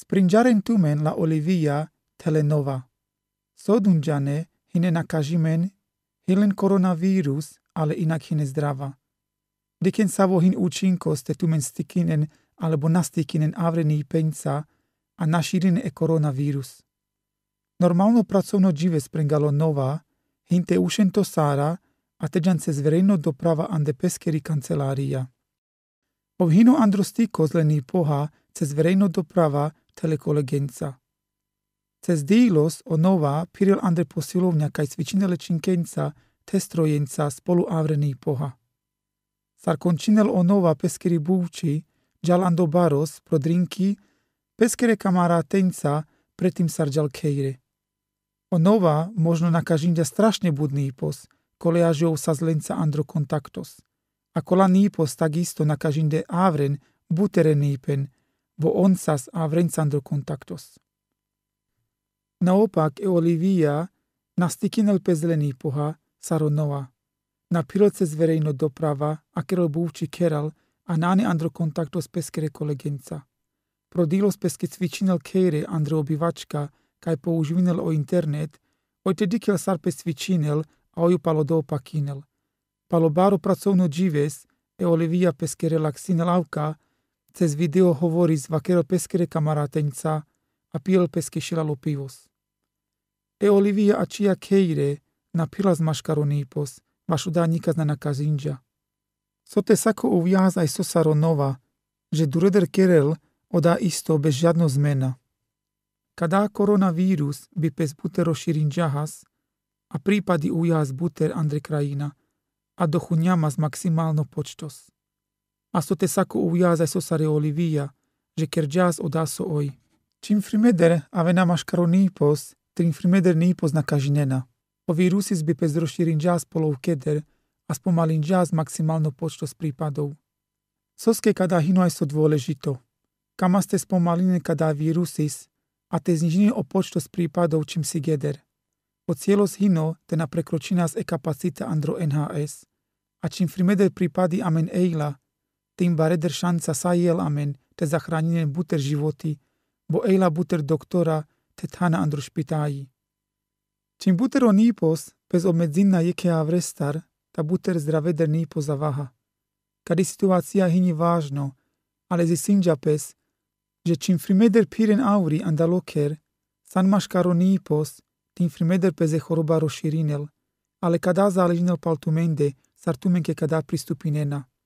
sprijinjarindu tumen la Olivia Telenova. Sodunđane hinenakažimen hilen coronavirus, ale inak hinezdravá. Diken savo hin účinkoste tumen stikinen alebo nastikinen avrení penca a našírin e koronavirus. Normálno pracovno džive sprengalo nova, hinte ušento sara, a teđance zverejno doprava ande peskeri kancelarija. Ovhino androstiko zleni poha, ce zverejno doprava telekolegenca. Cez dílos onova piril andre posilovňa kaj svičine lečinkenca, testrojenca spolu avrený poha. Sar končinel onova peskeri búči, ando baros prodrinki, peskere tenca, pretim sar džal kejre. Onova možno na kažinja strašne budný pos, koleažov sa zlenca andro kontaktos. A kola nýpos takisto na kažinde avren butere pen, voonțas avrențando contactos. Naopak e Olivia nastikinel pe zelený poha Saronova. Na piloce z verejno doprava a kerol búvči keral a náne andro kontaktos peskere kolegenca. Prodilos peske cvičinel kejre andro obyvačka kaj použvinel o internet, ojtedy kel sarpe cvičinel a oju palo do Palobaro pracovno džives e Olivia peske relaksinel avka, cez video hovorí z vakero peskere kamarátenca a piel peske šilalo pivos. E Olivia a čia keire na pila z maškaru nýpos, vašu dá nikaz na nakazinja. Sote sako uviaz aj sosaro nova, že dureder kerel odá isto bez žiadno zmena. Kadá koronavírus by pes butero širin džahas a prípady ujaz buter Andre Krajina a dochu ňama maximálno počtos. Asta te saco uiaza e so sare olivia, že kerđas odaso oj. Čim frimeder ave na avena nipos, trim frimeder nipos na kažnjena. O Rusis bi pez rozširinđas polov keder, a spomalin spomalinđas maksimalno s pripadov. Soske kada hino je so dôležito. Kamaste spomaline spomalini kada virusis, a te znižni o počto s pripadov čim si geder. O cielos hino te na prekročinas e kapacita andro NHS. A čim frimeder pripadi amen eila, tým bareder šanca sajel amen te zahranjene buter životi, bo ejla buter doktora te tana andru špitaji. Čim buter o nipos, bez obmedzina jeke avrestar, ta buter zdraveder nipo zavaha. Kadi situația hini važno, ale zisinja pes, že čim frimeder piren auri andaloker, san mașcaro nipos, tim frimeder peze horoba roširinel, ale kada zalijinel paltumende, sartumen ke kada pristupinena.